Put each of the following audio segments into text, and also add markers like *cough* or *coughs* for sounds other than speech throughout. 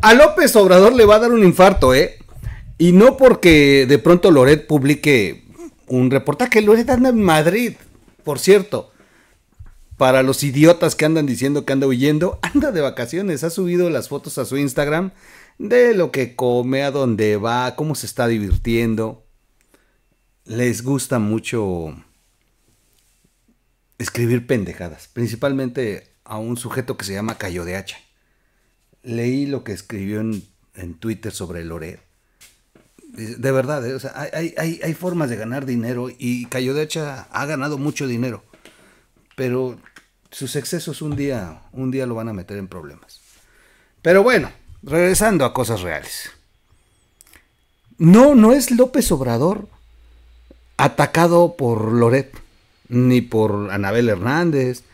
A López Obrador le va a dar un infarto, ¿eh? Y no porque de pronto Loret publique un reportaje. Loret anda en Madrid, por cierto. Para los idiotas que andan diciendo que anda huyendo, *laughs* anda de vacaciones. Ha subido las fotos a su Instagram de lo que come, a dónde va, cómo se está divirtiendo. Les gusta mucho escribir pendejadas, principalmente a un sujeto que se llama Cayo de Hacha leí lo que escribió en, Twitter sobre Loret. De verdad, eh, hay, formas de ganar dinero y de Hecha ha ganado mucho dinero, pero sus excesos un día, un día lo van a meter en problemas. Pero bueno, regresando a cosas reales. No, no es López Obrador atacado por Loret, ni por Anabel Hernández,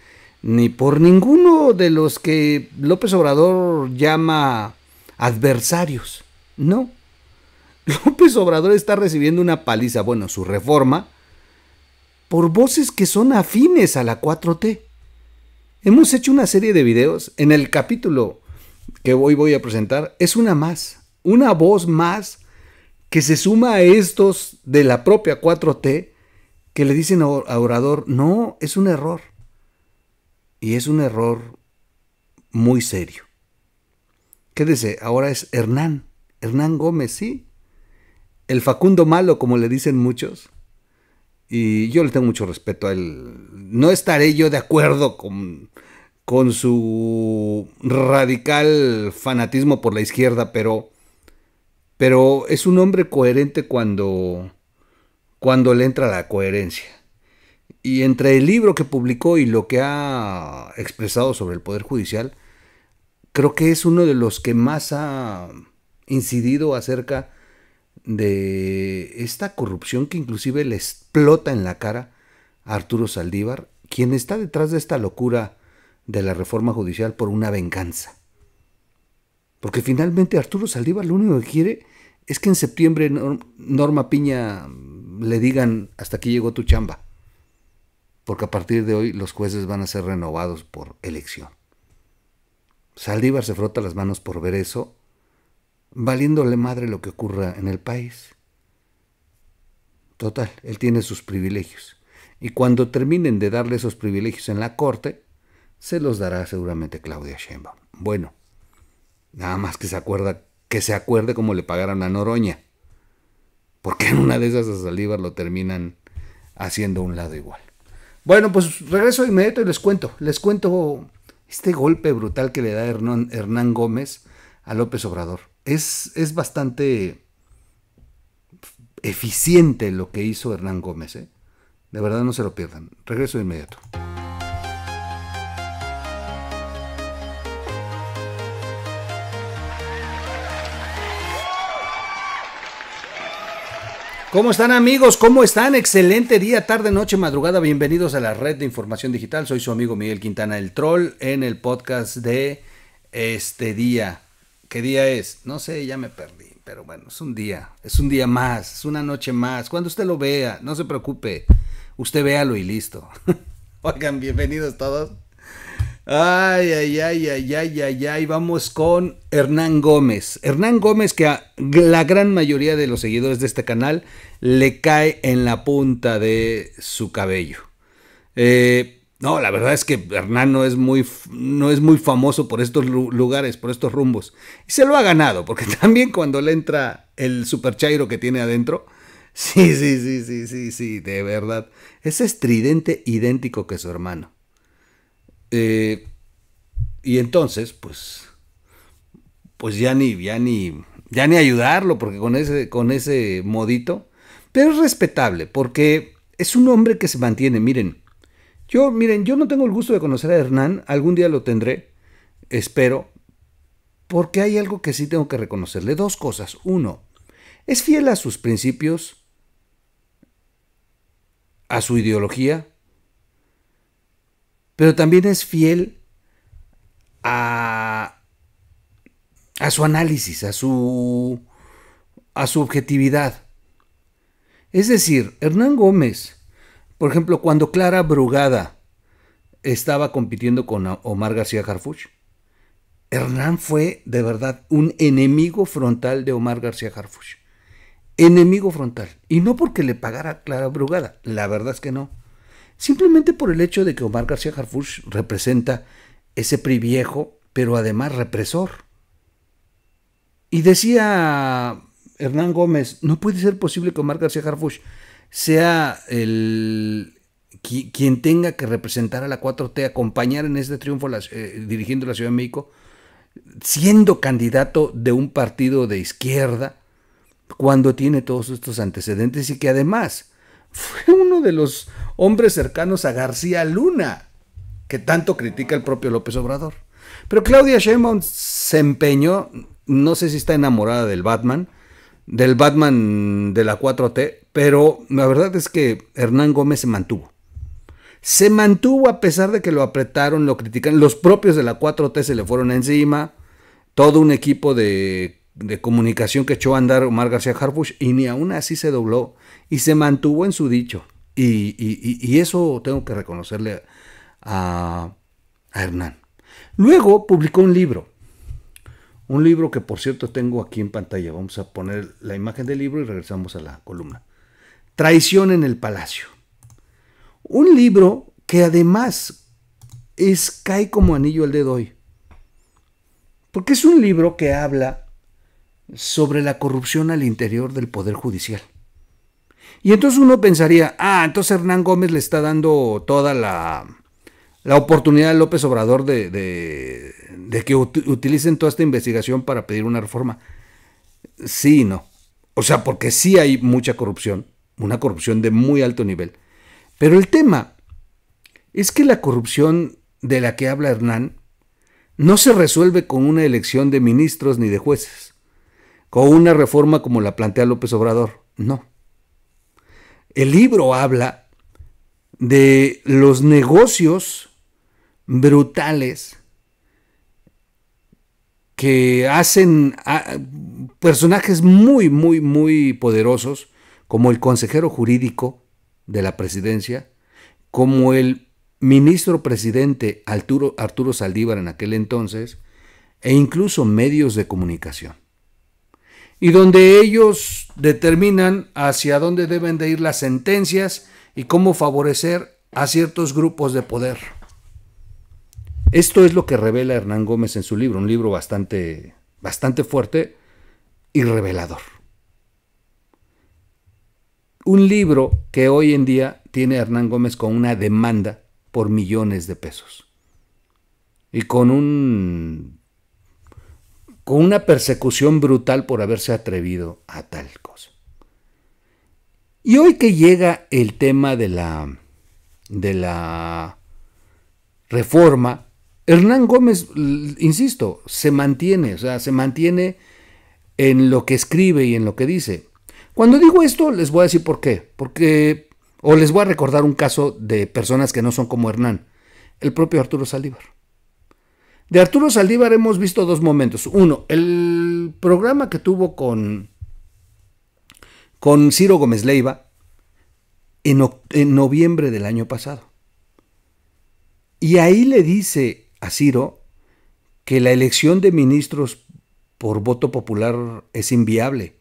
ni por ninguno de los que López Obrador llama adversarios. No. *laughs* López Obrador está recibiendo una paliza, bueno, su reforma, por voces que son afines a la 4T. Hemos hecho una serie de videos. En el capítulo que hoy voy a presentar es una más, una voz más que se suma a estos de la propia 4T que le dicen a Obrador, no, es un error. Y es un error muy serio. Quédese, ahora es Hernán, Hernán Gómez, sí. El Facundo Malo, como le dicen muchos. Y yo le tengo mucho respeto a él. No estaré yo de acuerdo con, con su radical fanatismo por la izquierda, pero, pero es un hombre coherente cuando, cuando le entra la coherencia. Y entre el libro que publicó y lo que ha expresado sobre el Poder Judicial, creo que es uno de los que más ha incidido acerca de esta corrupción que inclusive le explota en la cara a Arturo Saldívar, quien está detrás de esta locura de la reforma judicial por una venganza. Porque finalmente Arturo Saldívar lo único que quiere es que en septiembre Norma Piña le digan hasta aquí llegó tu chamba porque a partir de hoy los jueces van a ser renovados por elección. Saldívar se frota las manos por ver eso, valiéndole madre lo que ocurra en el país. Total, él tiene sus privilegios. Y cuando terminen de darle esos privilegios en la corte, se los dará seguramente Claudia Sheinbaum. Bueno, nada más que se acuerda, que se acuerde cómo le pagaron a Noroña. Porque en una de esas a Saldívar lo terminan haciendo un lado igual. Bueno, pues regreso de inmediato y les cuento. Les cuento este golpe brutal que le da Hernán, Gómez a López Obrador. Es, es, bastante eficiente lo que hizo Hernán Gómez. ¿eh? De verdad no se lo pierdan. Regreso de inmediato. ¿Cómo están amigos? ¿Cómo están? Excelente día, tarde, noche, madrugada. Bienvenidos a la red de información digital. Soy su amigo Miguel Quintana, el troll, en el podcast de este día. ¿Qué día es? No sé, ya me perdí, pero bueno, es un día, es un día más, es una noche más. Cuando usted lo vea, no se preocupe, usted véalo y listo. *laughs* Oigan, bienvenidos todos. Ay, ay, ay, ay, ay, ay, ay. Vamos con Hernán Gómez. Hernán Gómez, que a la gran mayoría de los seguidores de este canal le cae en la punta de su cabello. Eh, no, la verdad es que Hernán no es, muy, no es muy famoso por estos lugares, por estos rumbos. Y se lo ha ganado, porque *laughs* también cuando le entra el super chairo que tiene adentro. Sí, sí, sí, sí, sí, sí, de verdad. Es estridente idéntico que su hermano. Eh, y entonces, pues, pues ya ni, ya ni, ya ni ayudarlo, porque con ese, con ese modito. Pero es respetable, porque es un hombre que se mantiene. Miren, yo, miren, yo no tengo el gusto de conocer a Hernán, algún día lo tendré, espero, porque hay algo que sí tengo que reconocerle. Dos cosas. Uno, es fiel a sus principios, a su ideología, pero también es fiel a, su análisis, a su, a su objetividad. Es decir, Hernán Gómez, por ejemplo, cuando Clara Brugada estaba compitiendo con Omar García Harfuch, Hernán fue de verdad un enemigo frontal de Omar García Harfuch. Enemigo frontal. Y no porque le pagara Clara Brugada, la verdad es que no simplemente por el hecho de que Omar García Harfuch representa ese PRI pero además represor. Y decía Hernán Gómez, no puede ser posible que Omar García Harfuch sea el quien tenga que representar a la 4T, acompañar en este triunfo eh, dirigiendo la Ciudad de México, siendo candidato de un partido de izquierda, cuando tiene todos estos antecedentes y que además fue uno de los hombres cercanos a García Luna, que tanto critica el propio López Obrador. Pero Claudia Sheinbaum se empeñó, no sé si está enamorada del Batman, del Batman de la 4T, pero la verdad es que Hernán Gómez se mantuvo. Se mantuvo a pesar de que lo apretaron, lo critican, Los propios de la 4T se le fueron encima. Todo un equipo de, comunicación que echó a andar Omar García Harfuch y ni aún así se dobló y se mantuvo en su dicho. Y, eso tengo que reconocerle a, Hernán. Luego publicó un libro. Un libro que por cierto tengo aquí en pantalla. Vamos a poner la imagen del libro y regresamos a la columna. Traición en el Palacio. Un libro que además es cae como anillo al dedo hoy. Porque es un libro que habla sobre la corrupción al interior del Poder Judicial. Y entonces uno pensaría, ah, entonces Hernán Gómez le está dando toda la, oportunidad a López Obrador de, que utilicen toda esta investigación para pedir una reforma. Sí y no. O sea, porque sí hay mucha corrupción, una corrupción de muy alto nivel. Pero el tema es que la corrupción de la que habla Hernán no se resuelve con una elección de ministros ni de jueces, con una reforma como la plantea López Obrador, no. El libro habla de los negocios brutales que hacen a personajes muy, muy, muy poderosos, como el consejero jurídico de la presidencia, como el ministro presidente Arturo, Arturo Saldívar en aquel entonces, e incluso medios de comunicación y donde ellos determinan hacia dónde deben de ir las sentencias y cómo favorecer a ciertos grupos de poder. Esto es lo que revela Hernán Gómez en su libro, un libro bastante, bastante fuerte y revelador. Un libro que hoy en día tiene Hernán Gómez con una demanda por millones de pesos y con un con una persecución brutal por haberse atrevido a tal cosa. Y hoy que llega el tema de la, de la reforma, Hernán Gómez, insisto, se mantiene, o sea, se mantiene en lo que escribe y en lo que dice. Cuando digo esto, les voy a decir por qué. Porque, o les voy a recordar un caso de personas que no son como Hernán, el propio Arturo Saldívar. De Arturo Saldívar hemos visto dos momentos. Uno, el programa que tuvo con, con Ciro Gómez Leiva en, noviembre del año pasado. Y ahí le dice a Ciro que la elección de ministros por voto popular es inviable,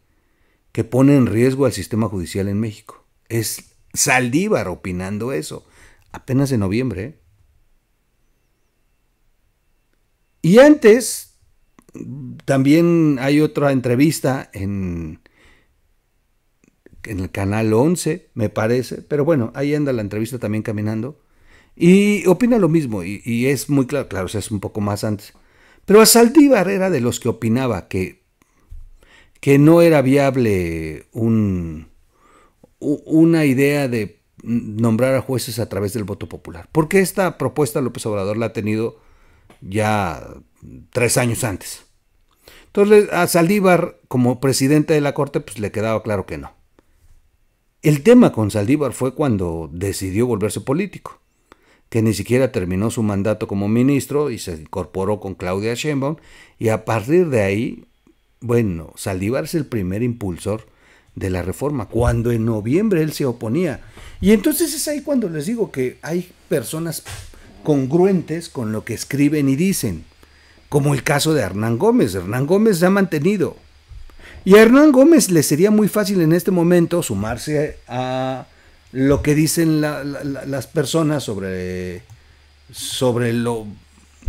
que pone en riesgo al sistema judicial en México. Es Saldívar opinando eso, apenas en noviembre. ¿eh? Y antes, también hay otra entrevista en, en el canal 11, me parece, pero bueno, ahí anda la entrevista también caminando. Y opina lo mismo, y, es muy claro, claro, es un poco más antes. Pero a Saldívar era de los que opinaba que, que no era viable un, una idea de nombrar a jueces a través del voto popular. Porque esta propuesta López Obrador la ha tenido ya tres años antes. Entonces a Saldívar, como presidente de la Corte, pues le quedaba claro que no. El tema con Saldívar fue cuando decidió volverse político, que ni siquiera terminó su mandato como ministro y se incorporó con Claudia Sheinbaum y a partir de ahí, bueno, Saldívar es el primer impulsor de la reforma, cuando en noviembre él se oponía. Y entonces es ahí cuando les digo que hay personas congruentes con lo que escriben y dicen, como el caso de Hernán Gómez. Hernán Gómez se ha mantenido. Y a Hernán Gómez le sería muy fácil en este momento sumarse a lo que dicen las personas sobre, sobre lo,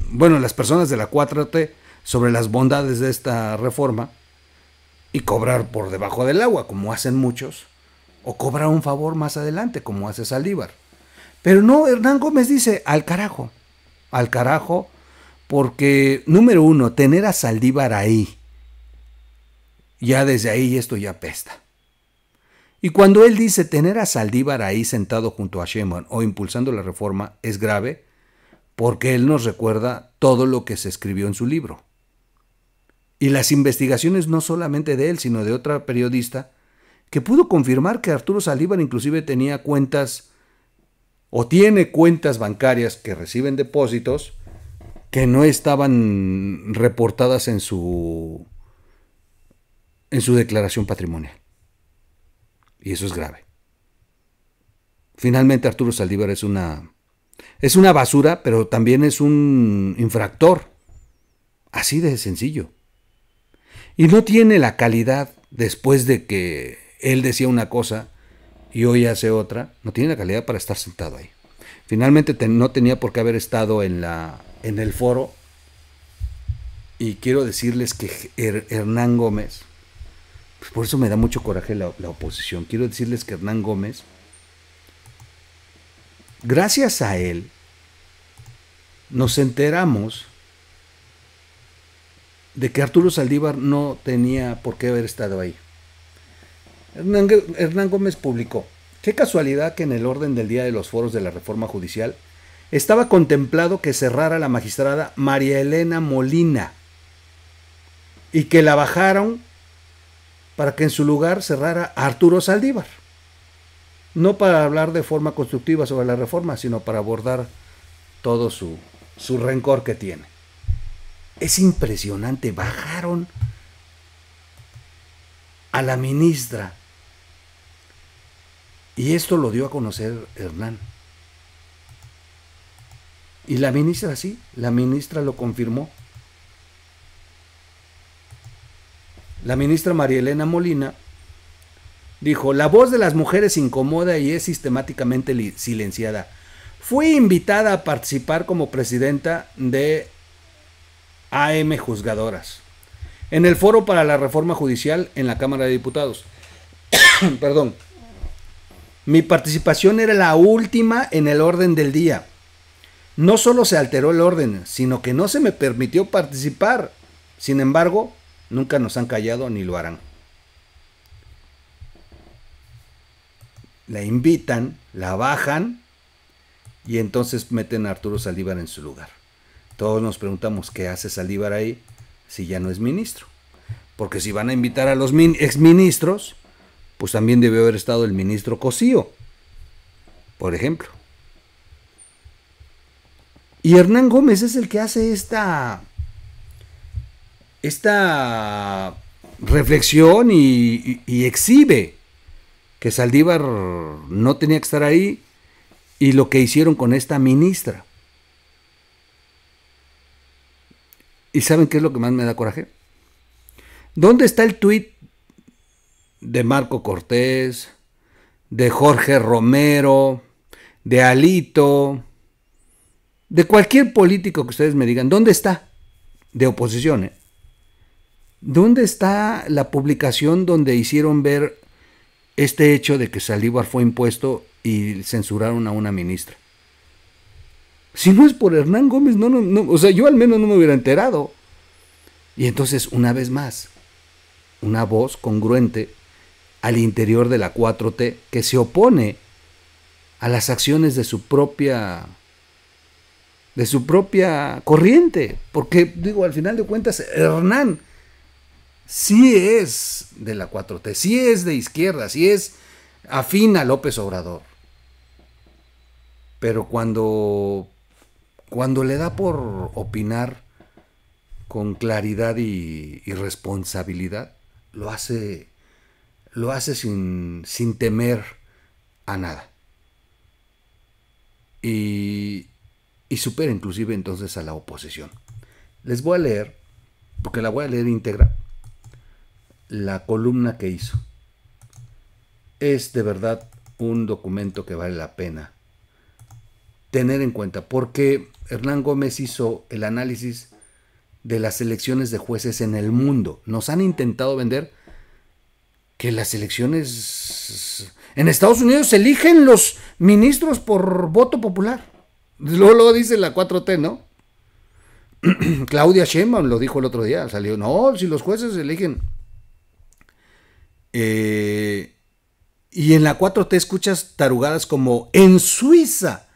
bueno, las personas de la 4T, sobre las bondades de esta reforma y cobrar por debajo del agua, como hacen muchos, o cobrar un favor más adelante, como hace Salíbar pero no, Hernán Gómez dice, al carajo, al carajo, porque número uno, tener a Saldívar ahí, ya desde ahí esto ya pesta. Y cuando él dice tener a Saldívar ahí sentado junto a Sheinbaum o impulsando la reforma es grave porque él nos recuerda todo lo que se escribió en su libro. Y las investigaciones no solamente de él, sino de otra periodista que pudo confirmar que Arturo Saldívar inclusive tenía cuentas o tiene cuentas bancarias que reciben depósitos que no estaban reportadas en su en su declaración patrimonial. Y eso es grave. Finalmente Arturo Saldívar es una es una basura, pero también es un infractor. Así de sencillo. Y no tiene la calidad después de que él decía una cosa y hoy hace otra, no tiene la calidad para estar sentado ahí. Finalmente no tenía por qué haber estado en, la, en el foro y quiero decirles que Hernán Gómez, pues por eso me da mucho coraje la, la oposición, quiero decirles que Hernán Gómez, gracias a él, nos enteramos de que Arturo Saldívar no tenía por qué haber estado ahí. Hernán, Gómez publicó, qué casualidad que en el orden del día de los foros de la reforma judicial estaba contemplado que cerrara la magistrada María Elena Molina y que la bajaron para que en su lugar cerrara Arturo Saldívar. No para hablar de forma constructiva sobre la reforma, sino para abordar todo su, su rencor que tiene. Es impresionante, bajaron a la ministra y esto lo dio a conocer Hernán. Y la ministra sí, la ministra lo confirmó. La ministra María Elena Molina dijo, la voz de las mujeres incomoda y es sistemáticamente silenciada. Fui invitada a participar como presidenta de AM Juzgadoras en el foro para la reforma judicial en la Cámara de Diputados. *coughs* Perdón, mi participación era la última en el orden del día. No solo se alteró el orden, sino que no se me permitió participar. Sin embargo, nunca nos han callado ni lo harán. La invitan, la bajan y entonces meten a Arturo Saldívar en su lugar. Todos nos preguntamos qué hace Saldívar ahí si ya no es ministro. Porque si van a invitar a los exministros, pues también debió haber estado el ministro Cosío, por ejemplo. Y Hernán Gómez es el que hace esta, esta reflexión y, y exhibe que Saldívar no tenía que estar ahí y lo que hicieron con esta ministra. ¿Y saben qué es lo que más me da coraje? ¿Dónde está el tuit de Marco Cortés, de Jorge Romero, de Alito, de cualquier político que ustedes me digan, ¿dónde está? De oposición. ¿eh? ¿Dónde está la publicación donde hicieron ver este hecho de que Saldívar fue impuesto y censuraron a una ministra? Si no es por Hernán Gómez, no, no, o sea, yo al menos no me hubiera enterado. Y entonces, una vez más, una voz congruente al interior de la 4T que se opone a las acciones de su propia de su propia corriente, porque digo, al final de cuentas Hernán sí es de la 4T, sí es de izquierda, sí es afín a López Obrador. Pero cuando cuando le da por opinar con claridad y, y responsabilidad, lo hace lo hace sin, sin temer a nada. Y, y supera inclusive entonces a la oposición. Les voy a leer, porque la voy a leer íntegra, la columna que hizo. Es de verdad un documento que vale la pena tener en cuenta, porque Hernán Gómez hizo el análisis de las elecciones de jueces en el mundo. Nos han intentado vender que las elecciones... En Estados Unidos se eligen los ministros por voto popular. Luego, lo dice la 4T, ¿no? *clears throat* Claudia Sheinbaum lo dijo el otro día, salió, no, si los jueces eligen... Eh, y en la 4 t escuchas tarugadas como en Suiza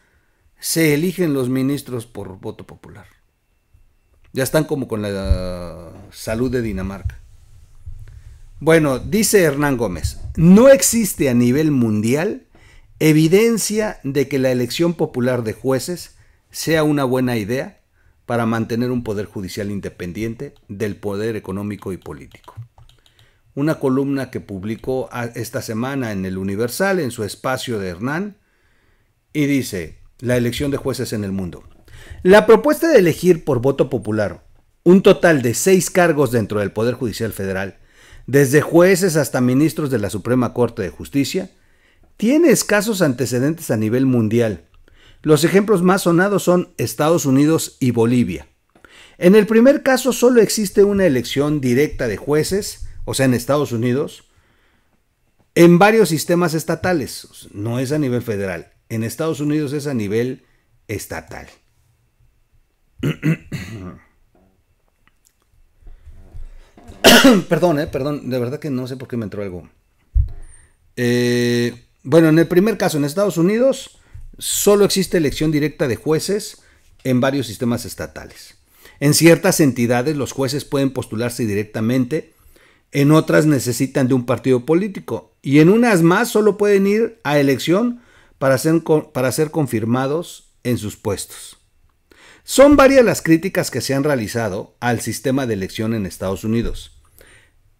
se eligen los ministros por voto popular. Ya están como con la salud de Dinamarca. Bueno, dice Hernán Gómez, no existe a nivel mundial evidencia de que la elección popular de jueces sea una buena idea para mantener un poder judicial independiente del poder económico y político. Una columna que publicó ah, esta semana en el Universal, en su espacio de Hernán, y dice, la elección de jueces en el mundo. La propuesta de elegir por voto popular un total de seis cargos dentro del Poder Judicial Federal desde jueces hasta ministros de la Suprema Corte de Justicia, tiene escasos antecedentes a nivel mundial. Los ejemplos más sonados son Estados Unidos y Bolivia. En el primer caso solo existe una elección directa de jueces, o sea, en Estados Unidos, en varios sistemas estatales, no es a nivel federal, en Estados Unidos es a nivel estatal. *clears throat* *coughs* perdón, eh, perdón, de verdad que no sé por qué me entró algo. Eh, bueno, en el primer caso, en Estados Unidos solo existe elección directa de jueces en varios sistemas estatales. En ciertas entidades los jueces pueden postularse directamente, en otras necesitan de un partido político y en unas más solo pueden ir a elección para para ser confirmados en sus puestos. Son varias las críticas que se han realizado al sistema de elección en Estados Unidos.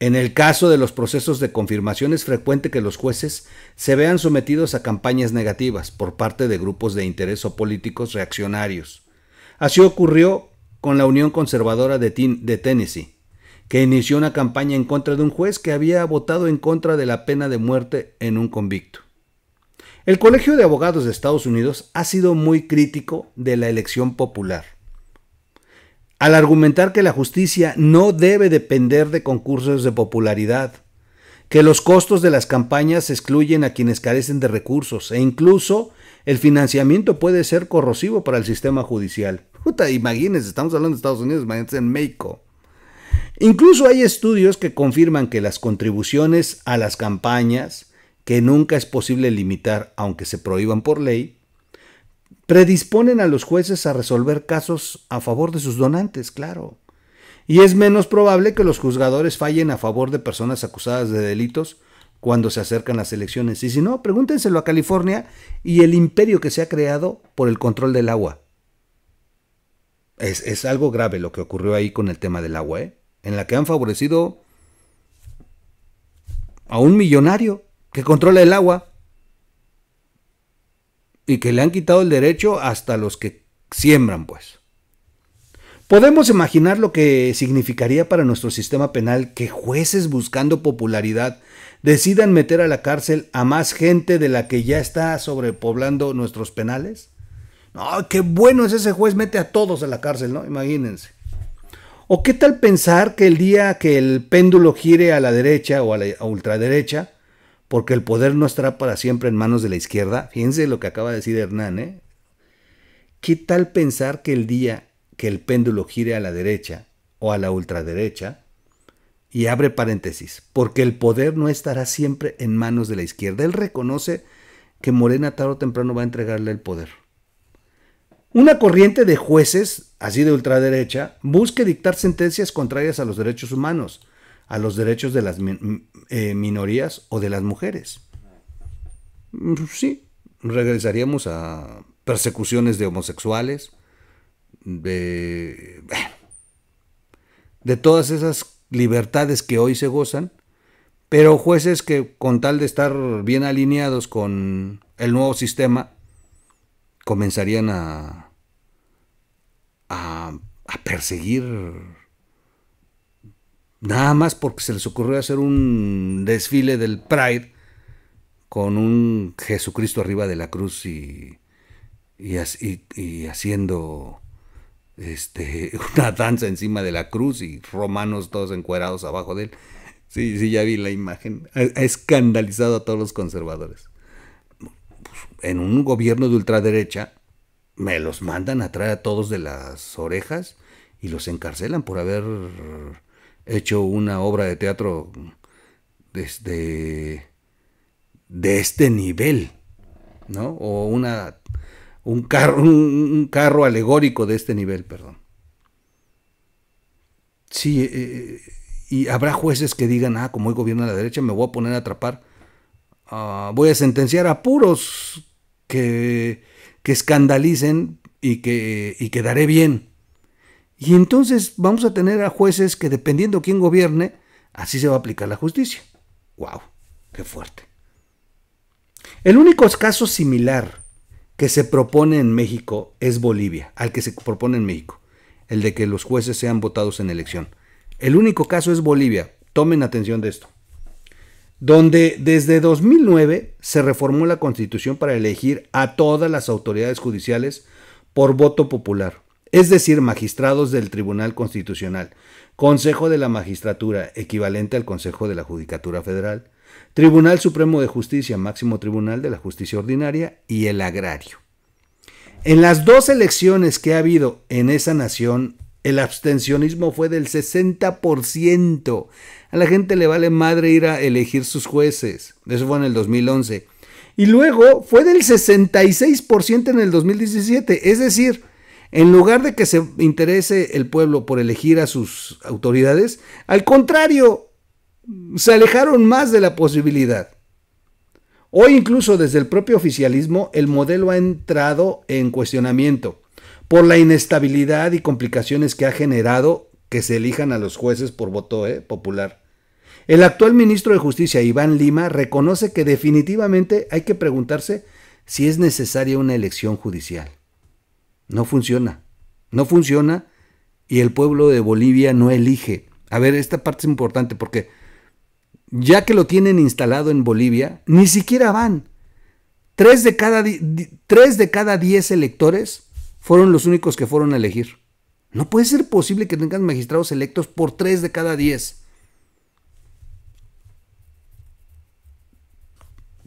En el caso de los procesos de confirmación es frecuente que los jueces se vean sometidos a campañas negativas por parte de grupos de interés o políticos reaccionarios. Así ocurrió con la Unión Conservadora de, de Tennessee, que inició una campaña en contra de un juez que había votado en contra de la pena de muerte en un convicto. El Colegio de Abogados de Estados Unidos ha sido muy crítico de la elección popular al argumentar que la justicia no debe depender de concursos de popularidad, que los costos de las campañas excluyen a quienes carecen de recursos e incluso el financiamiento puede ser corrosivo para el sistema judicial. imagínense, estamos hablando de Estados Unidos, imagínense en México. Incluso hay estudios que confirman que las contribuciones a las campañas, que nunca es posible limitar aunque se prohíban por ley, predisponen a los jueces a resolver casos a favor de sus donantes, claro. Y es menos probable que los juzgadores fallen a favor de personas acusadas de delitos cuando se acercan las elecciones. Y si no, pregúntenselo a California y el imperio que se ha creado por el control del agua. Es, algo grave lo que ocurrió ahí con el tema del agua, ¿eh? en la que han favorecido a un millonario que controla el agua y que le han quitado el derecho hasta los que siembran, pues. Podemos imaginar lo que significaría para nuestro sistema penal que jueces buscando popularidad decidan meter a la cárcel a más gente de la que ya está sobrepoblando nuestros penales. No, qué bueno es ese juez, mete a todos a la cárcel, ¿no? Imagínense. ¿O qué tal pensar que el día que el péndulo gire a la derecha o a la ultraderecha, porque el poder no estará para siempre en manos de la izquierda. Fíjense lo que acaba de decir Hernán. ¿eh? ¿Qué tal pensar que el día que el péndulo gire a la derecha o a la ultraderecha, y abre paréntesis, porque el poder no estará siempre en manos de la izquierda. Él reconoce que Morena tarde o temprano va a entregarle el poder. Una corriente de jueces, así de ultraderecha, busca dictar sentencias contrarias a los derechos humanos, a los derechos de las eh, minorías o de las mujeres. Sí, regresaríamos a persecuciones de homosexuales, de, de todas esas libertades que hoy se gozan, pero jueces que con tal de estar bien alineados con el nuevo sistema, comenzarían a, a perseguir Nada más porque se les ocurrió hacer un desfile del Pride con un Jesucristo arriba de la cruz y, haciendo este, *laughs* una danza encima de la cruz y romanos todos encuerados abajo de él. Sí, sí, ya vi la imagen. Ha, escandalizado a todos los conservadores. en un gobierno de ultraderecha me los mandan a traer a todos de las orejas y los encarcelan por haber hecho una obra de teatro desde de este nivel, ¿no? O una un carro, un carro alegórico de este nivel, perdón. Sí, eh, eh, y habrá jueces que digan, ah, como hoy gobierna la derecha, me voy a poner a atrapar, ah, voy a sentenciar a puros que, que escandalicen y que, y que daré bien. Y entonces vamos a tener a jueces que dependiendo quién gobierne, así se va a aplicar la justicia. ¡Wow! ¡Qué fuerte! El único caso similar que se propone en México es Bolivia, al que se propone en México, el de que los jueces sean votados en elección. El único caso es Bolivia, tomen atención de esto, donde desde 2009 se reformó la constitución para elegir a todas las autoridades judiciales por voto popular es decir, magistrados del Tribunal Constitucional, Consejo de la Magistratura, equivalente al Consejo de la Judicatura Federal, Tribunal Supremo de Justicia, máximo tribunal de la justicia ordinaria, y el agrario. En las dos elecciones que ha habido en esa nación, el abstencionismo fue del 60%. A la gente le vale madre ir a elegir sus jueces. Eso fue en el 2011. Y luego fue del 66% en el 2017. Es decir, en lugar de que se interese el pueblo por elegir a sus autoridades, al contrario, se alejaron más de la posibilidad. Hoy incluso desde el propio oficialismo el modelo ha entrado en cuestionamiento por la inestabilidad y complicaciones que ha generado que se elijan a los jueces por voto eh, popular. El actual ministro de Justicia, Iván Lima, reconoce que definitivamente hay que preguntarse si es necesaria una elección judicial. No funciona. No funciona y el pueblo de Bolivia no elige. A ver, esta parte es importante porque ya que lo tienen instalado en Bolivia, ni siquiera van. Tres de cada, de cada diez electores fueron los únicos que fueron a elegir. No puede ser posible que tengan magistrados electos por tres de cada diez.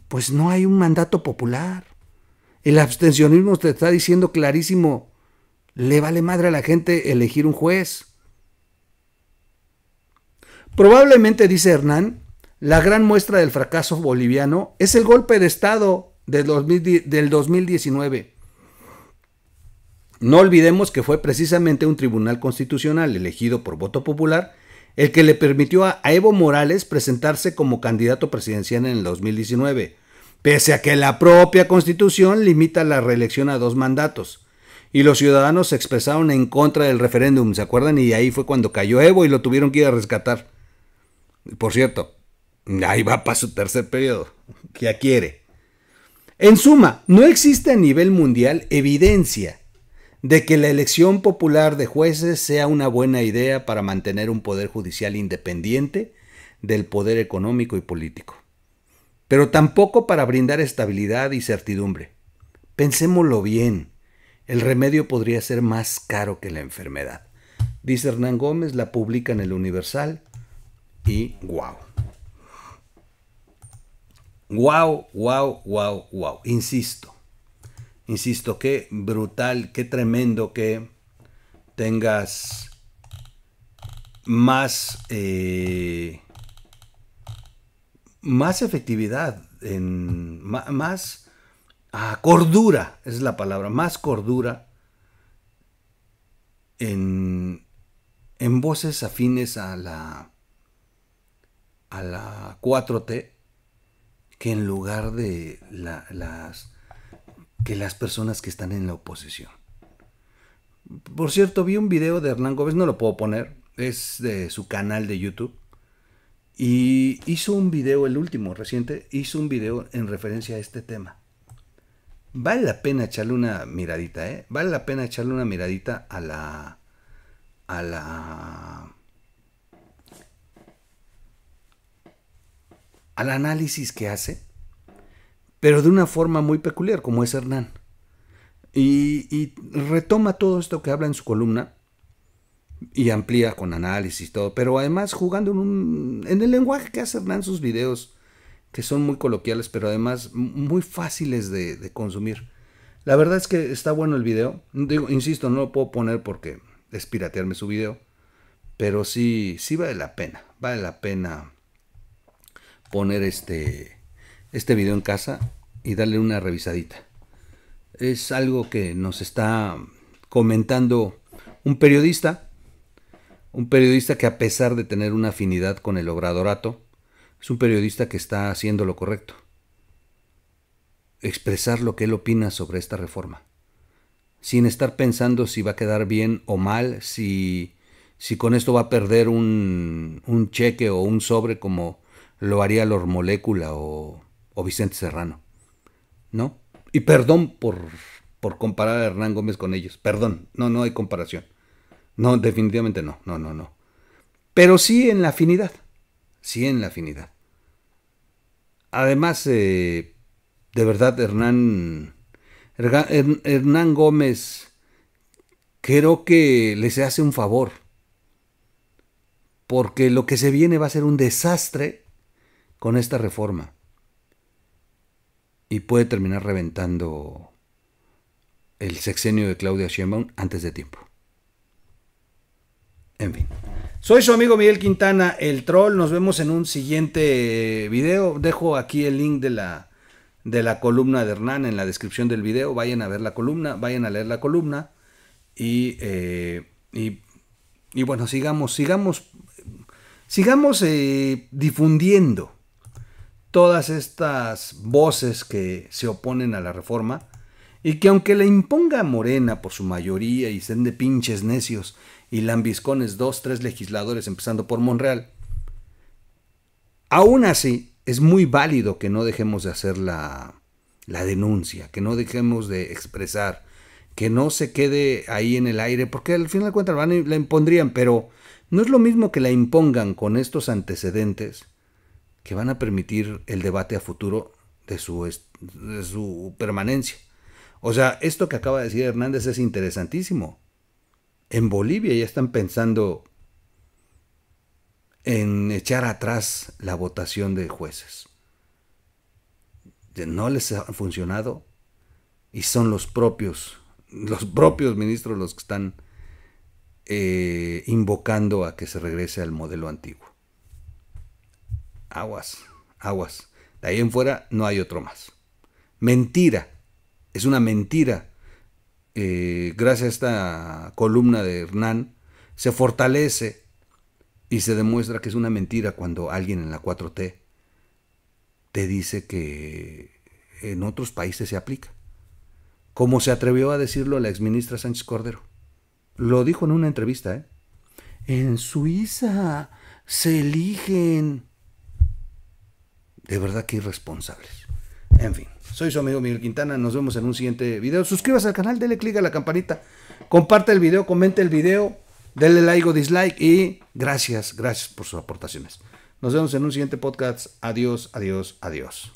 Pues no hay un mandato popular. El abstencionismo te está diciendo clarísimo, le vale madre a la gente elegir un juez. Probablemente, dice Hernán, la gran muestra del fracaso boliviano es el golpe de Estado del, 2019. No olvidemos que fue precisamente un tribunal constitucional elegido por voto popular el que le permitió a Evo Morales presentarse como candidato presidencial en el 2019 pese a que la propia Constitución limita la reelección a dos mandatos. Y los ciudadanos se expresaron en contra del referéndum, ¿se acuerdan? Y ahí fue cuando cayó Evo y lo tuvieron que ir a rescatar. Por cierto, ahí va para su tercer periodo. Ya quiere. En suma, no existe a nivel mundial evidencia de que la elección popular de jueces sea una buena idea para mantener un poder judicial independiente del poder económico y político pero tampoco para brindar estabilidad y certidumbre. Pensémoslo bien, el remedio podría ser más caro que la enfermedad. Dice Hernán Gómez, la publica en el Universal y guau. Wow, wow, wow, wow. Insisto, insisto, qué brutal, qué tremendo que tengas más... Eh, más efectividad, en, más ah, cordura, es la palabra, más cordura en, voces afines a la, a la 4T que en lugar de las, que las personas que están en la oposición. Por cierto, vi un video de Hernán Gómez, no lo puedo poner, es de su canal de YouTube y hizo un video, el último reciente, hizo un video en referencia a este tema. Vale la pena echarle una miradita, ¿eh? Vale la pena echarle una miradita a la... a la... al análisis que hace, pero de una forma muy peculiar, como es Hernán. y retoma todo esto que habla en su columna, y amplía con análisis y todo, pero además jugando en, un, en el lenguaje que hace Hernán sus videos, que son muy coloquiales, pero además muy fáciles de, consumir. La verdad es que está bueno el video. Digo, insisto, no lo puedo poner porque es piratearme su video. Pero sí, sí vale la pena. Vale la pena poner este, este video en casa y darle una revisadita. Es algo que nos está comentando un periodista un periodista que a pesar de tener una afinidad con el obradorato, es un periodista que está haciendo lo correcto. Expresar lo que él opina sobre esta reforma, sin estar pensando si va a quedar bien o mal, si, con esto va a perder un, cheque o un sobre como lo haría Lor Molécula o, Vicente Serrano. ¿No? Y perdón por, por comparar a Hernán Gómez con ellos. Perdón, no, no hay comparación. No, definitivamente no, no, no, no. Pero sí en la afinidad, sí en la afinidad. Además, eh, de verdad, Hernán, Hernán Gómez, creo que les hace un favor. Porque lo que se viene va a ser un desastre con esta reforma. Y puede terminar reventando el sexenio de Claudia Sheinbaum antes de tiempo. En fin. Soy su amigo Miguel Quintana, el troll. Nos vemos en un siguiente video. Dejo aquí el link de la, de la columna de Hernán en la descripción del video. Vayan a ver la columna, vayan a leer la columna. Y, eh, y, y bueno, sigamos, sigamos, sigamos eh, difundiendo todas estas voces que se oponen a la reforma y que aunque le imponga Morena por su mayoría y sean de pinches necios y lambiscones dos, tres legisladores, empezando por Monreal. Aún así, es muy válido que no dejemos de hacer la, denuncia, que no dejemos de expresar, que no se quede ahí en el aire, porque al final de cuentas la impondrían, pero no es lo mismo que la impongan con estos antecedentes que van a permitir el debate a futuro de su, de su permanencia. O sea, esto que acaba de decir Hernández es interesantísimo. En Bolivia ya están pensando en echar atrás la votación de jueces. No les ha funcionado y son los propios, los propios ministros los que están eh, invocando a que se regrese al modelo antiguo. Aguas, aguas. De ahí en fuera no hay otro más. Mentira. Es una mentira eh, gracias a esta columna de Hernán, se fortalece y se demuestra que es una mentira cuando alguien en la 4T te dice que en otros países se aplica. Como se atrevió a decirlo la exministra Sánchez Cordero. Lo dijo en una entrevista, ¿eh? En Suiza se eligen. De verdad que irresponsables. En fin, soy su amigo Miguel Quintana, nos vemos en un siguiente video. Suscríbase al canal, dele click a la campanita, comparte el video, comente el video, denle like o dislike y gracias, gracias por sus aportaciones. Nos vemos en un siguiente podcast. Adiós, adiós, adiós.